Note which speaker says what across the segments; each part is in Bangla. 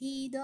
Speaker 1: ひど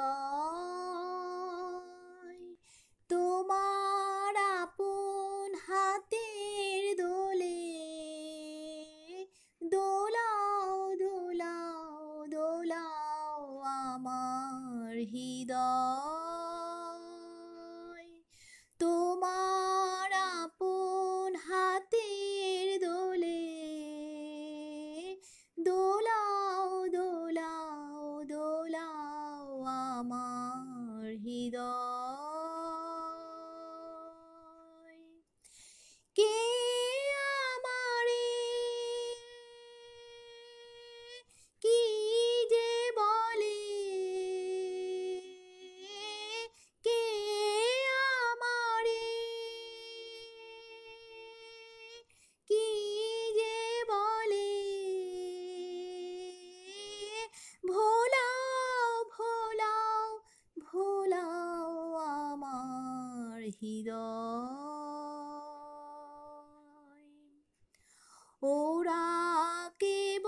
Speaker 1: হৃদয় ওরা কেব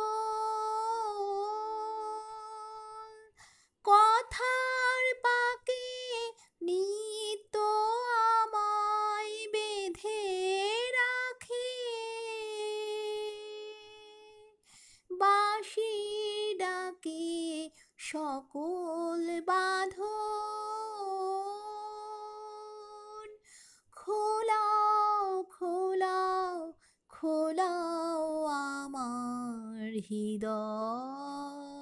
Speaker 1: কথার পাকে নিত আমায় বেঁধে রাখে বাসি ডাকে সকল বা হৃদয়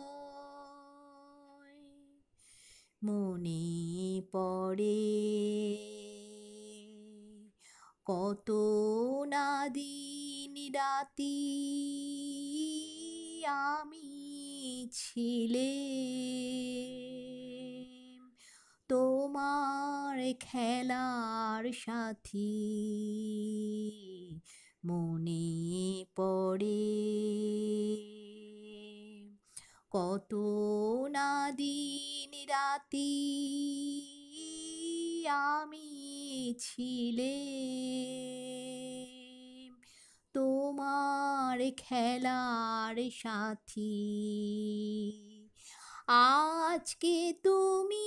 Speaker 1: মনে পড়ে কত না দিন রাতি আমি ছিলে তোমার খেলার সাথী মনে পড়ে কত না দিন রাতি আমি ছিলে তোমার খেলার সাথী আজকে তুমি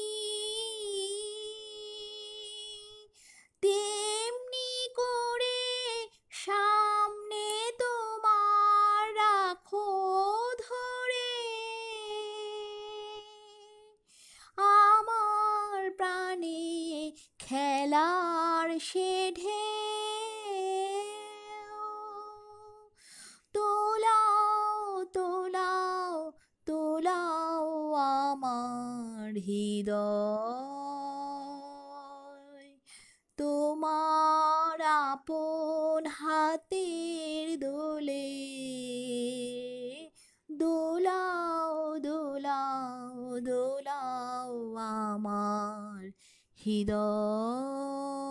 Speaker 1: আসে ঢে তোলাও তোলাও তোলাও আমার হৃদয় তোমার আপন হাতের দোলে দোলাও দোলাও দোলাও আমার হৃদয়